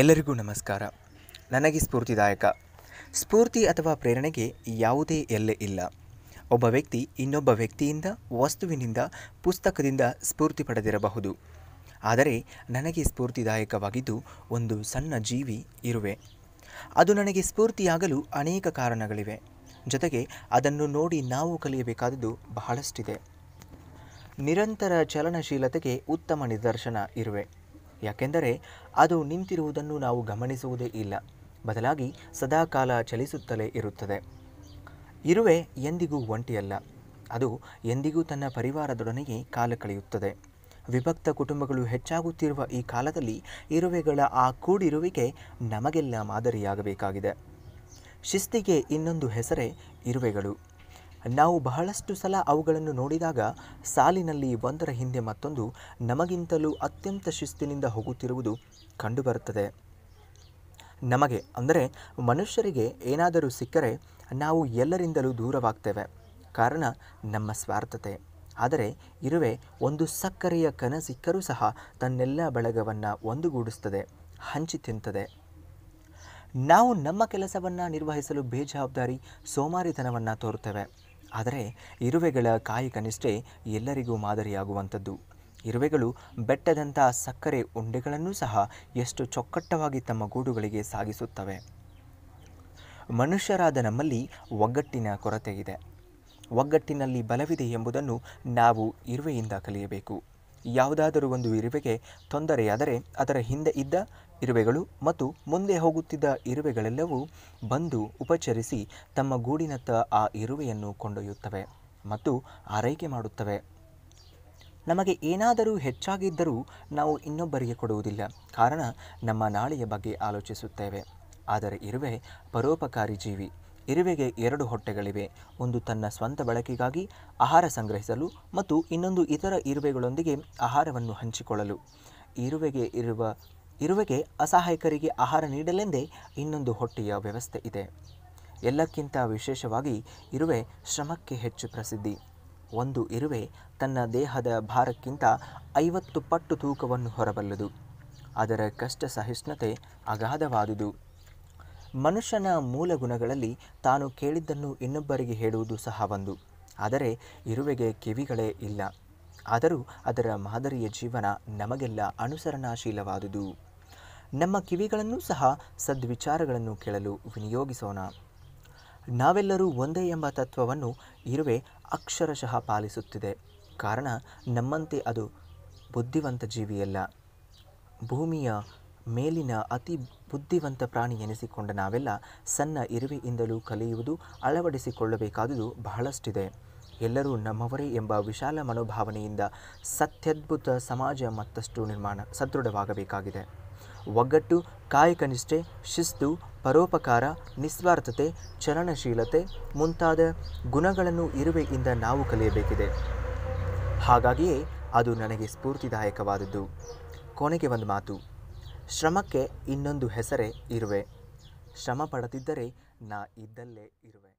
ಎಲ್ಲರಿಗೂ ನಮಸ್ಕಾರ ನನಗೆ ಸ್ಫೂರ್ತಿದಾಯಕ ಸ್ಫೂರ್ತಿ ಅಥವಾ ಪ್ರೇರಣೆಗೆ ಯಾವುದೇ ಎಲ್ಲೆ ಇಲ್ಲ ಒಬ್ಬ ವ್ಯಕ್ತಿ ಇನ್ನೊಬ್ಬ ವ್ಯಕ್ತಿಯಿಂದ ವಸ್ತುವಿನಿಂದ ಪುಸ್ತಕದಿಂದ ಸ್ಫೂರ್ತಿ ಪಡೆದಿರಬಹುದು ಆದರೆ ನನಗೆ ಸ್ಫೂರ್ತಿದಾಯಕವಾಗಿದ್ದು ಒಂದು ಸಣ್ಣ ಜೀವಿ ಇರುವೆ ಅದು ನನಗೆ ಸ್ಫೂರ್ತಿಯಾಗಲು ಅನೇಕ ಕಾರಣಗಳಿವೆ ಜೊತೆಗೆ ಅದನ್ನು ನೋಡಿ ನಾವು ಕಲಿಯಬೇಕಾದದ್ದು ಬಹಳಷ್ಟಿದೆ ನಿರಂತರ ಚಲನಶೀಲತೆಗೆ ಉತ್ತಮ ನಿದರ್ಶನ ಇರುವೆ ಯಾಕೆಂದರೆ ಅದು ನಿಂತಿರುವುದನ್ನು ನಾವು ಗಮನಿಸುವುದೇ ಇಲ್ಲ ಬದಲಾಗಿ ಸದಾಕಾಲ ಚಲಿಸುತ್ತಲೇ ಇರುತ್ತದೆ ಇರುವೆ ಎಂದಿಗೂ ಒಂಟಿಯಲ್ಲ ಅದು ಎಂದಿಗೂ ತನ್ನ ಪರಿವಾರದೊಡನೆಗೆ ಕಾಲ ಕಳೆಯುತ್ತದೆ ವಿಭಕ್ತ ಕುಟುಂಬಗಳು ಹೆಚ್ಚಾಗುತ್ತಿರುವ ಈ ಕಾಲದಲ್ಲಿ ಇರುವೆಗಳ ಆ ಕೂಡಿರುವಿಕೆ ನಮಗೆಲ್ಲ ಮಾದರಿಯಾಗಬೇಕಾಗಿದೆ ಶಿಸ್ತಿಗೆ ಇನ್ನೊಂದು ಹೆಸರೇ ಇರುವೆಗಳು ನಾವು ಬಹಳಷ್ಟು ಸಲ ಅವುಗಳನ್ನು ನೋಡಿದಾಗ ಸಾಲಿನಲ್ಲಿ ಒಂದರ ಹಿಂದೆ ಮತ್ತೊಂದು ನಮಗಿಂತಲೂ ಅತ್ಯಂತ ಶಿಸ್ತಿನಿಂದ ಹೋಗುತ್ತಿರುವುದು ಕಂಡುಬರುತ್ತದೆ ನಮಗೆ ಅಂದರೆ ಮನುಷ್ಯರಿಗೆ ಏನಾದರೂ ಸಿಕ್ಕರೆ ನಾವು ಎಲ್ಲರಿಂದಲೂ ದೂರವಾಗ್ತೇವೆ ಕಾರಣ ನಮ್ಮ ಸ್ವಾರ್ಥತೆ ಆದರೆ ಇರುವೆ ಒಂದು ಸಕ್ಕರೆಯ ಕನ ಸಿಕ್ಕರೂ ಸಹ ತನ್ನೆಲ್ಲ ಬಳಗವನ್ನು ಒಂದುಗೂಡಿಸ್ತದೆ ಹಂಚಿ ತಿಂತದೆ ನಾವು ನಮ್ಮ ಕೆಲಸವನ್ನು ನಿರ್ವಹಿಸಲು ಬೇಜವಾಬ್ದಾರಿ ಸೋಮಾರಿತನವನ್ನು ತೋರುತ್ತೇವೆ ಆದರೆ ಇರುವೆಗಳ ಕಾಯಿ ಕನಿಷ್ಠೆ ಎಲ್ಲರಿಗೂ ಮಾದರಿಯಾಗುವಂಥದ್ದು ಇರುವೆಗಳು ಬೆಟ್ಟದಂಥ ಸಕ್ಕರೆ ಉಂಡೆಗಳನ್ನೂ ಸಹ ಎಷ್ಟು ಚೊಕ್ಕಟ್ಟವಾಗಿ ತಮ್ಮ ಗೂಡುಗಳಿಗೆ ಸಾಗಿಸುತ್ತವೆ ಮನುಷ್ಯರಾದ ನಮ್ಮಲ್ಲಿ ಒಗ್ಗಟ್ಟಿನ ಕೊರತೆ ಇದೆ ಒಗ್ಗಟ್ಟಿನಲ್ಲಿ ಬಲವಿದೆ ಎಂಬುದನ್ನು ನಾವು ಇರುವೆಯಿಂದ ಕಲಿಯಬೇಕು ಯಾವುದಾದರೂ ಒಂದು ಇರುವೆಗೆ ತೊಂದರೆಯಾದರೆ ಅದರ ಹಿಂದೆ ಇದ್ದ ಇರುವೆಗಳು ಮತ್ತು ಮುಂದೆ ಹೋಗುತ್ತಿದ್ದ ಇರುವೆಗಳೆಲ್ಲವೂ ಬಂದು ಉಪಚರಿಸಿ ತಮ್ಮ ಗೂಡಿನತ್ತ ಆ ಇರುವೆಯನ್ನು ಕೊಂಡೊಯ್ಯುತ್ತವೆ ಮತ್ತು ಆರೈಕೆ ಮಾಡುತ್ತವೆ ನಮಗೆ ಏನಾದರೂ ಹೆಚ್ಚಾಗಿದ್ದರೂ ನಾವು ಇನ್ನೊಬ್ಬರಿಗೆ ಕೊಡುವುದಿಲ್ಲ ಕಾರಣ ನಮ್ಮ ನಾಳೆಯ ಬಗ್ಗೆ ಆಲೋಚಿಸುತ್ತೇವೆ ಆದರೆ ಇರುವೆ ಪರೋಪಕಾರಿ ಜೀವಿ ಇರುವೆಗೆ ಎರಡು ಹೊಟ್ಟೆಗಳಿವೆ ಒಂದು ತನ್ನ ಸ್ವಂತ ಬಳಕೆಗಾಗಿ ಆಹಾರ ಸಂಗ್ರಹಿಸಲು ಮತ್ತು ಇನ್ನೊಂದು ಇತರ ಇರುವೆಗಳೊಂದಿಗೆ ಆಹಾರವನ್ನು ಹಂಚಿಕೊಳ್ಳಲು ಇರುವೆಗೆ ಇರುವ ಇರುವೆಗೆ ಅಸಹಾಯಕರಿಗೆ ಆಹಾರ ನೀಡಲೆಂದೇ ಇನ್ನೊಂದು ಹೊಟ್ಟೆಯ ವ್ಯವಸ್ಥೆ ಇದೆ ಎಲ್ಲಕ್ಕಿಂತ ವಿಶೇಷವಾಗಿ ಇರುವೆ ಶ್ರಮಕ್ಕೆ ಹೆಚ್ಚು ಪ್ರಸಿದ್ಧಿ ಒಂದು ಇರುವೆ ತನ್ನ ದೇಹದ ಭಾರಕ್ಕಿಂತ ಐವತ್ತು ಪಟ್ಟು ತೂಕವನ್ನು ಹೊರಬಲ್ಲದು ಅದರ ಕಷ್ಟ ಸಹಿಷ್ಣುತೆ ಅಗಾಧವಾದುದು ಮನುಷ್ಯನ ಮೂಲ ಗುಣಗಳಲ್ಲಿ ತಾನು ಕೇಳಿದ್ದನ್ನು ಇನ್ನೊಬ್ಬರಿಗೆ ಹೇಳುವುದು ಸಹ ಒಂದು ಆದರೆ ಇರುವೆಗೆ ಕಿವಿಗಳೇ ಇಲ್ಲ ಆದರೂ ಅದರ ಮಾದರಿಯ ಜೀವನ ನಮಗೆಲ್ಲ ಅನುಸರಣಾಶೀಲವಾದುದು ನಮ್ಮ ಕಿವಿಗಳನ್ನು ಸಹ ಸದ್ವಿಚಾರಗಳನ್ನು ಕೇಳಲು ವಿನಿಯೋಗಿಸೋಣ ನಾವೆಲ್ಲರೂ ಒಂದೇ ಎಂಬ ತತ್ವವನ್ನು ಇರುವೆ ಅಕ್ಷರಶಃ ಪಾಲಿಸುತ್ತಿದೆ ಕಾರಣ ನಮ್ಮಂತೆ ಅದು ಬುದ್ಧಿವಂತ ಜೀವಿಯಲ್ಲ ಭೂಮಿಯ ಮೇಲಿನ ಅತಿ ಬುದ್ಧಿವಂತ ಪ್ರಾಣಿ ಎನಿಸಿಕೊಂಡ ನಾವೆಲ್ಲ ಸಣ್ಣ ಇರುವೆಯಿಂದಲೂ ಕಲಿಯುವುದು ಅಳವಡಿಸಿಕೊಳ್ಳಬೇಕಾದುದು ಬಹಳಷ್ಟಿದೆ ಎಲ್ಲರೂ ನಮ್ಮವರೇ ಎಂಬ ವಿಶಾಲ ಮನೋಭಾವನೆಯಿಂದ ಸತ್ಯದ್ಭುತ ಸಮಾಜ ಮತ್ತಷ್ಟು ನಿರ್ಮಾಣ ಸದೃಢವಾಗಬೇಕಾಗಿದೆ ಒಗ್ಗಟ್ಟು ಕಾಯಕ ನಿಷ್ಠೆ ಶಿಸ್ತು ಪರೋಪಕಾರ ನಿಸ್ವಾರ್ಥತೆ ಚಲನಶೀಲತೆ ಮುಂತಾದ ಗುಣಗಳನ್ನು ಇರುವೆಯಿಂದ ನಾವು ಕಲಿಯಬೇಕಿದೆ ಹಾಗಾಗಿಯೇ ಅದು ನನಗೆ ಸ್ಫೂರ್ತಿದಾಯಕವಾದದ್ದು ಕೊನೆಗೆ ಒಂದು ಮಾತು ಶ್ರಮಕ್ಕೆ ಇನ್ನೊಂದು ಹೆಸರೇ ಇರುವೆ ಶ್ರಮ ಪಡದಿದ್ದರೆ ನಾ ಇದ್ದಲ್ಲೇ ಇರುವೆ